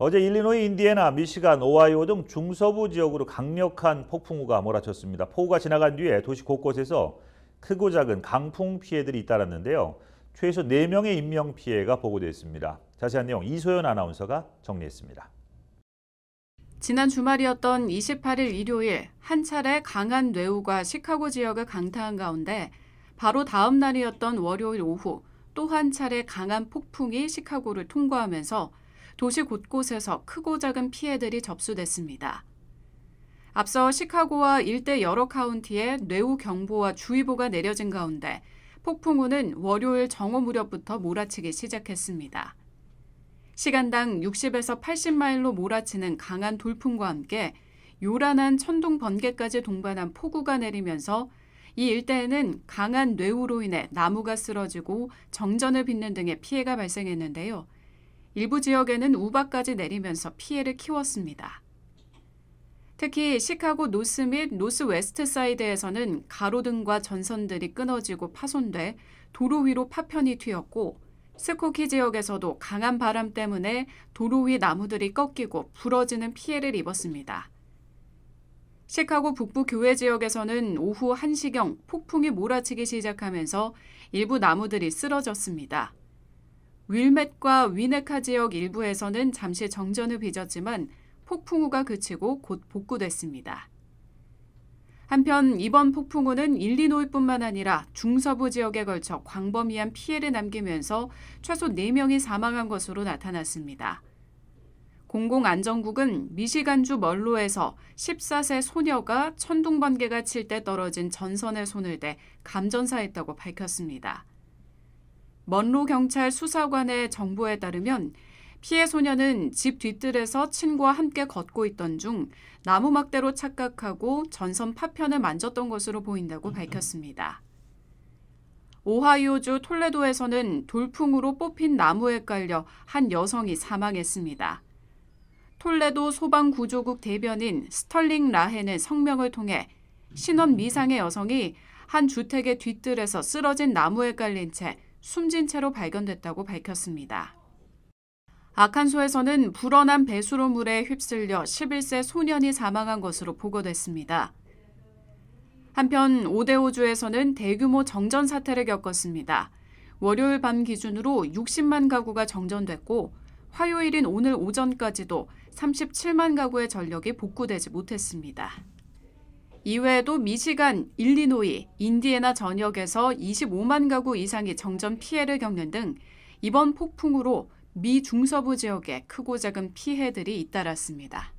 어제 일리노이, 인디애나, 미시간, 오하이오 등 중서부 지역으로 강력한 폭풍우가 몰아쳤습니다. 폭우가 지나간 뒤에 도시 곳곳에서 크고 작은 강풍 피해들이 잇따랐는데요. 최소 4명의 인명피해가 보고됐습니다. 자세한 내용 이소연 아나운서가 정리했습니다. 지난 주말이었던 28일 일요일 한 차례 강한 뇌우가 시카고 지역을 강타한 가운데 바로 다음 날이었던 월요일 오후 또 한 차례 강한 폭풍이 시카고를 통과하면서 도시 곳곳에서 크고 작은 피해들이 접수됐습니다. 앞서 시카고와 일대 여러 카운티에 뇌우 경보와 주의보가 내려진 가운데 폭풍우는 월요일 정오 무렵부터 몰아치기 시작했습니다. 시간당 60에서 80마일로 몰아치는 강한 돌풍과 함께 요란한 천둥 번개까지 동반한 폭우가 내리면서 이 일대에는 강한 뇌우로 인해 나무가 쓰러지고 정전을 빚는 등의 피해가 발생했는데요. 일부 지역에는 우박까지 내리면서 피해를 키웠습니다. 특히 시카고 노스 및 노스 웨스트 사이드에서는 가로등과 전선들이 끊어지고 파손돼 도로 위로 파편이 튀었고 스코키 지역에서도 강한 바람 때문에 도로 위 나무들이 꺾이고 부러지는 피해를 입었습니다. 시카고 북부 교외 지역에서는 오후 1시경 폭풍이 몰아치기 시작하면서 일부 나무들이 쓰러졌습니다. 윌멧과 위네카 지역 일부에서는 잠시 정전을 빚었지만 폭풍우가 그치고 곧 복구됐습니다. 한편 이번 폭풍우는 일리노이뿐만 아니라 중서부 지역에 걸쳐 광범위한 피해를 남기면서 최소 4명이 사망한 것으로 나타났습니다. 공공안전국은 미시간주 멀로에서 14세 소녀가 천둥번개가 칠 때 떨어진 전선에 손을 대 감전사했다고 밝혔습니다. 먼로 경찰 수사관의 정보에 따르면 피해 소녀는 집 뒤뜰에서 친구와 함께 걷고 있던 중 나무 막대로 착각하고 전선 파편을 만졌던 것으로 보인다고 밝혔습니다. 오하이오주 톨레도에서는 돌풍으로 뽑힌 나무에 깔려 한 여성이 사망했습니다. 톨레도 소방구조국 대변인 스털링 라헨의 성명을 통해 신원 미상의 여성이 한 주택의 뒤뜰에서 쓰러진 나무에 깔린 채 숨진 채로 발견됐다고 밝혔습니다. 아칸소에서는 불어난 배수로 물에 휩쓸려 11세 소년이 사망한 것으로 보고됐습니다. 한편 오데오주에서는 대규모 정전 사태를 겪었습니다. 월요일 밤 기준으로 60만 가구가 정전됐고 화요일인 오늘 오전까지도 37만 가구의 전력이 복구되지 못했습니다. 이외에도 미시간, 일리노이, 인디애나 전역에서 25만 가구 이상이 정전 피해를 겪는 등 이번 폭풍으로 미 중서부 지역에 크고 작은 피해들이 잇따랐습니다.